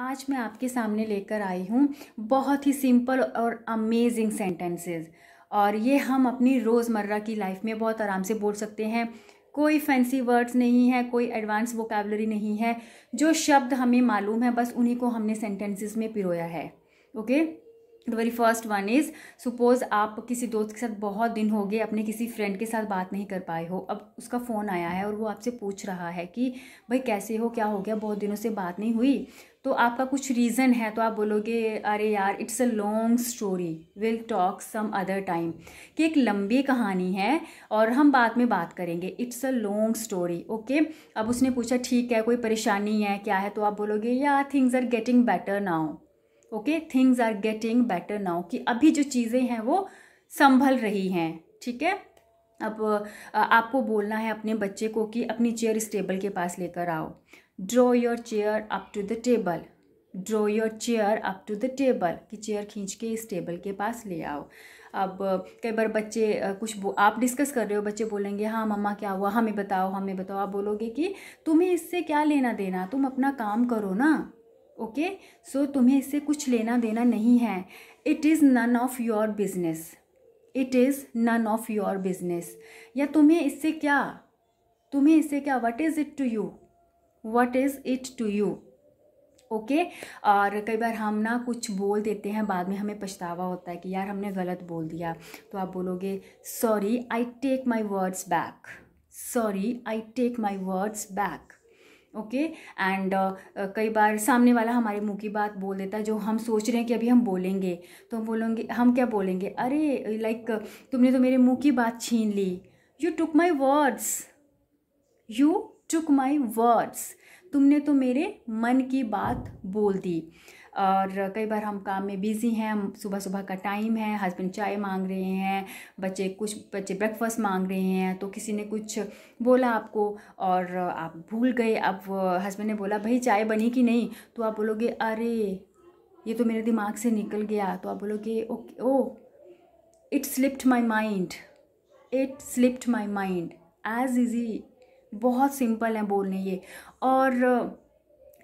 आज मैं आपके सामने लेकर आई हूँ बहुत ही सिंपल और अमेजिंग सेंटेंसेस और ये हम अपनी रोज़मर्रा की लाइफ में बहुत आराम से बोल सकते हैं कोई फैंसी वर्ड्स नहीं है कोई एडवांस वोकेबलरी नहीं है जो शब्द हमें मालूम है बस उन्हीं को हमने सेंटेंसेस में पिरोया है okay the very first one is suppose आप किसी दोस्त के साथ बहुत दिन हो गए अपने किसी फ्रेंड के साथ बात नहीं कर पाए हो अब उसका फ़ोन आया है और वो आपसे पूछ रहा है कि भाई कैसे हो क्या हो गया बहुत दिनों से बात नहीं हुई तो आपका कुछ रीज़न है तो आप बोलोगे अरे यार it's a long story will talk some other time कि एक लंबी कहानी है और हम बाद में बात करेंगे it's a long story okay अब उसने पूछा ठीक है कोई परेशानी है क्या है तो आप बोलोगे यार things are getting better now okay things are getting better now कि अभी जो चीज़ें हैं वो संभल रही हैं ठीक है अब आपको बोलना है अपने बच्चे को कि अपनी चेयर इस टेबल के पास लेकर आओ draw your chair up to the table draw your chair up to the table कि चेयर खींच के इस टेबल के पास ले आओ अब कई बार बच्चे कुछ आप डिस्कस कर रहे हो बच्चे बोलेंगे हाँ मम्मा क्या हुआ हमें बताओ हमें बताओ आप बोलोगे कि तुम्हें इससे क्या लेना देना तुम अपना काम करो ना ओके सो तुम्हें इससे कुछ लेना देना नहीं है it is none of your business it is none of your business या तुम्हें इससे क्या तुम्हें इससे क्या what is it to you what is it to you okay और कई बार हम ना कुछ बोल देते हैं बाद में हमें पछतावा होता है कि यार हमने गलत बोल दिया तो आप बोलोगे sorry I take my words back sorry I take my words back okay and uh, uh, कई बार सामने वाला हमारे मुँह की बात बोल देता है जो हम सोच रहे हैं कि अभी हम बोलेंगे तो हम बोलेंगे हम क्या बोलेंगे अरे लाइक like, तुमने तो मेरे मुँह की बात छीन ली you took my words you took my words तुमने तो मेरे मन की बात बोल दी और कई बार हम काम में बिज़ी हैं सुबह सुबह का टाइम है हस्बैंड चाय मांग रहे हैं बच्चे कुछ बच्चे ब्रेकफास्ट मांग रहे हैं तो किसी ने कुछ बोला आपको और आप भूल गए आप हस्बैंड ने बोला भाई चाय बनी कि नहीं तो आप बोलोगे अरे ये तो मेरे दिमाग से निकल गया तो आप बोलोगे okay oh it slipped my mind it slipped my mind as easy बहुत सिंपल हैं बोलने ये और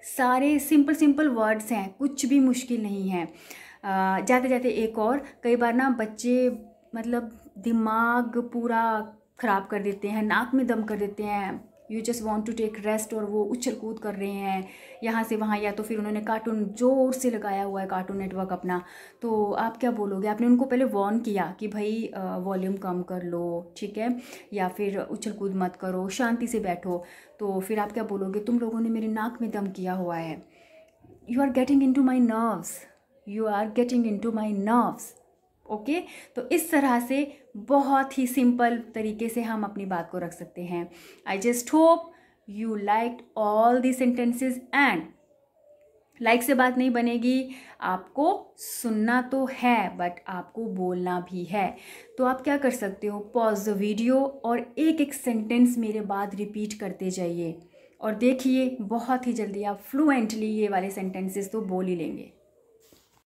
सारे सिंपल सिंपल वर्ड्स हैं कुछ भी मुश्किल नहीं है जाते जाते एक और कई बार ना बच्चे मतलब दिमाग पूरा ख़राब कर देते हैं नाक में दम कर देते हैं you just want to take rest और वो उछल कूद कर रहे हैं यहाँ से वहाँ या तो फिर उन्होंने कार्टून जोर से लगाया हुआ है कार्टून नेटवर्क अपना तो आप क्या बोलोगे आपने उनको पहले वॉर्न किया कि भाई वॉल्यूम कम कर लो ठीक है या फिर उछल कूद मत करो शांति से बैठो तो फिर आप क्या बोलोगे तुम लोगों ने मेरे नाक में दम किया हुआ है you are getting into my nerves you are getting into my nerves okay तो इस तरह से बहुत ही सिंपल तरीके से हम अपनी बात को रख सकते हैं I just hope you like all the sentences and like से बात नहीं बनेगी आपको सुनना तो है बट आपको बोलना भी है तो आप क्या कर सकते हो पॉज द वीडियो और एक एक सेंटेंस मेरे बाद रिपीट करते जाइए और देखिए बहुत ही जल्दी आप फ्लुएंटली ये वाले सेंटेंसेस तो बोल ही लेंगे